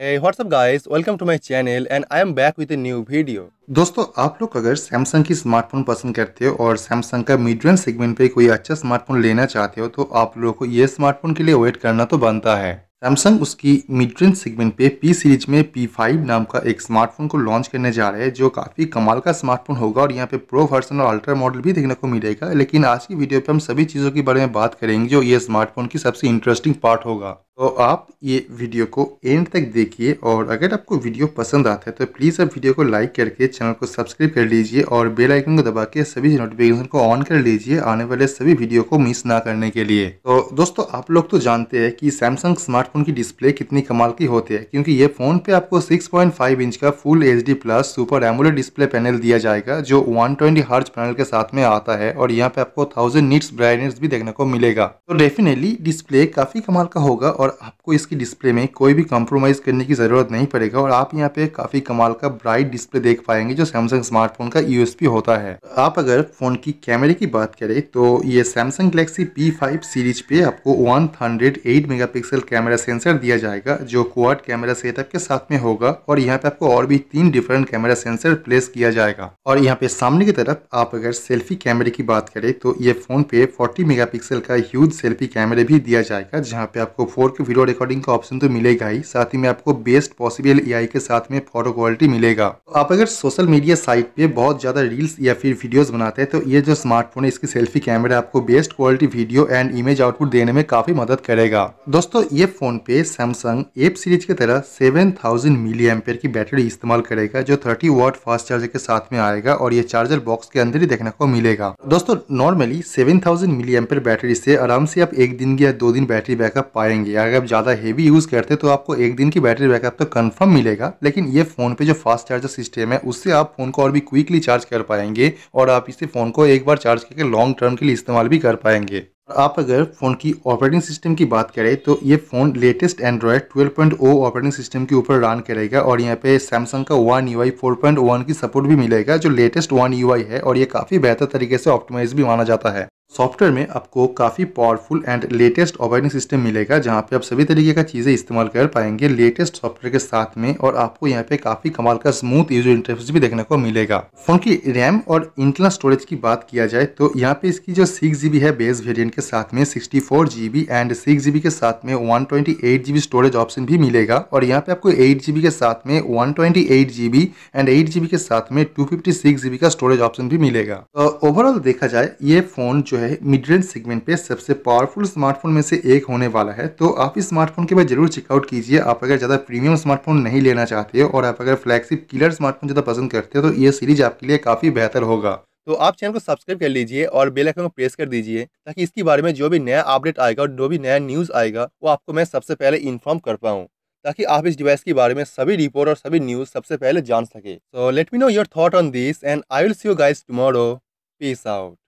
WhatsApp guys welcome to my channel and I am back with a new video दोस्तों आप लोग अगर Samsung की स्मार्टफोन पसंद करते हो और सैमसंग का मिड रेंज सेगमेंट पे कोई अच्छा स्मार्टफोन लेना चाहते हो तो आप लोगों को ये स्मार्टफोन के लिए वेट करना तो बनता है सैमसंग उसकी मिड रेंज सेगमेंट पे पी सीरीज में पी फाइव नाम का एक स्मार्टफोन को लॉन्च करने जा रहे हैं जो काफ़ी कमाल का स्मार्टफोन होगा और यहाँ पे प्रो वर्सन और अल्ट्रा मॉडल भी देखने को मिलेगा लेकिन आज की वीडियो पे हम सभी चीज़ों के बारे में बात करेंगे जो ये स्मार्टफोन की सबसे इंटरेस्टिंग पार्ट होगा तो आप ये वीडियो को एंड तक देखिए और अगर आपको वीडियो पसंद आता है तो प्लीज़ आप वीडियो को लाइक करके चैनल को सब्सक्राइब कर लीजिए और बेल आइकन को दबा के सभी नोटिफिकेशन को ऑन कर लीजिए आने वाले सभी वीडियो को मिस ना करने के लिए तो दोस्तों आप लोग तो जानते हैं कि सैमसंग स्मार्टफोन की डिस्प्ले कितनी कमाल की होती है क्योंकि ये फोन पे आपको सिक्स इंच का full H plus super AMOLED display panel दिया जाएगा जो वन ट्वेंटी पैनल के साथ में आता है और यहाँ पे आपको थाउजेंड नीट्स ब्राइटनेस भी देखने को मिलेगा तो डेफिनेटली डिस्प्ले काफी कमाल का होगा और और आपको इसकी डिस्प्ले में कोई भी कॉम्प्रोमाइज़ करने की ज़रूरत नहीं पड़ेगा और आप यहाँ पे काफ़ी कमाल का ब्राइट डिस्प्ले देख पाएंगे जो सैमसंग स्मार्टफोन का यू होता है आप अगर फ़ोन की कैमरे की बात करें तो ये सैमसंग गलेक्सी पी सीरीज पे आपको वन हंड्रेड कैमरा सेंसर दिया जाएगा जो क्वाड कैमरा सेटअप के साथ में होगा और यहाँ पे आपको और भी तीन डिफरेंट कैमरा सेंसर प्लेस किया जाएगा और यहाँ पे सामने की तरफ आप अगर सेल्फी कैमरे की बात करें तो ये फोन पे 40 मेगापिक्सल का ह्यूज सेल्फी कैमरे भी दिया जाएगा जहाँ पे आपको 4 आपको वीडियो रिकॉर्डिंग का ऑप्शन तो मिलेगा ही साथ ही में आपको बेस्ट पॉसिबल एआई के साथ में फोटो क्वालिटी मिलेगा तो आप अगर सोशल मीडिया साइट पे बहुत ज़्यादा रील्स या फिर वीडियोस बनाते हैं तो ये जो स्मार्टफोन है इसकी सेल्फी कैमरा आपको best quality video and image output देने में काफ़ी मदद करेगा दोस्तों ये फ़ोन पे सैमसंग एप सीरीज की तरह सेवन थाउजेंड मिली एमपेयर की बैटरी इस्तेमाल करेगा जो थर्टी वॉट फास्ट चार्जर के साथ में आएगा और ये चार्जर बॉक्स के अंदर ही देखने को मिलेगा दोस्तों normally seven thousand milli ampere battery से आराम से आप एक दिन या दो दिन बैटरी बैकअप पाएंगे अगर ज़्यादा हेवी यूज़ करते हैं तो आपको एक दिन की बैटरी बैकअप तो कन्फर्म मिलेगा लेकिन ये फ़ोन पे जो फास्ट चार्जर सिस्टम है उससे आप फ़ोन को और भी क्विकली चार्ज कर पाएंगे और आप इसे फ़ोन को एक बार चार्ज करके लॉन्ग टर्म के लिए इस्तेमाल भी कर पाएंगे आप अगर फ़ोन की ऑपरेटिंग सिस्टम की बात करें तो ये phone latest Android 12.0 operating system के ऊपर रन करेगा और यहाँ पे सैमसंग का वन यू आई की सपोर्ट भी मिलेगा जो लेटेस्ट वन यू है और ये काफ़ी बेहतर तरीके से ऑप्टिमाइज भी माना जाता है सॉफ्टवेयर में आपको काफ़ी powerful and latest operating system मिलेगा जहाँ पे आप सभी तरीके का चीज़ें इस्तेमाल कर पाएंगे लेटेस्ट सॉफ्टवेयर के साथ में और आपको यहाँ पे काफ़ी कमाल का स्मूथ यूजर इंटरफेस भी देखने को मिलेगा फोन की रैम और इंटरनल स्टोरेज की बात किया जाए तो यहाँ पे इसकी जो सिक्स है बेस वेरियंट के साथ में सिक्सटी एंड सिक्स के साथ में वन स्टोरेज ऑप्शन भी मिलेगा और यहाँ पे आपको एट के साथ में वन एंड एट के साथ में टू का स्टोरेज ऑप्शन भी मिलेगा ओवरऑल तो देखा जाए ये फोन जो जो है मिड रेंज सेगमेंट पे सबसे पावरफुल स्मार्टफोन में से एक होने वाला है तो आप इस स्मार्टफोन के बाद जरूर चेकआउट कीजिए आप अगर ज़्यादा प्रीमियम स्मार्टफोन नहीं लेना चाहते हो और आप अगर फ्लैगशिप किलर स्मार्टफोन ज़्यादा पसंद करते हो तो ये सीरीज आपके लिए काफ़ी बेहतर होगा तो आप चैनल को सब्सक्राइब कर लीजिए और बेल आइकन को प्रेस कर दीजिए ताकि इसके बारे में जो भी नया अपडेट आएगा और जो भी नया न्यूज़ आएगा वो आपको मैं सबसे पहले इन्फॉर्म कर पाऊँ ताकि आप इस डिवाइस के बारे में सभी रिपोर्ट और सभी न्यूज़ सबसे पहले जान सके so let me know your thought on this and I will see you guys tomorrow peace out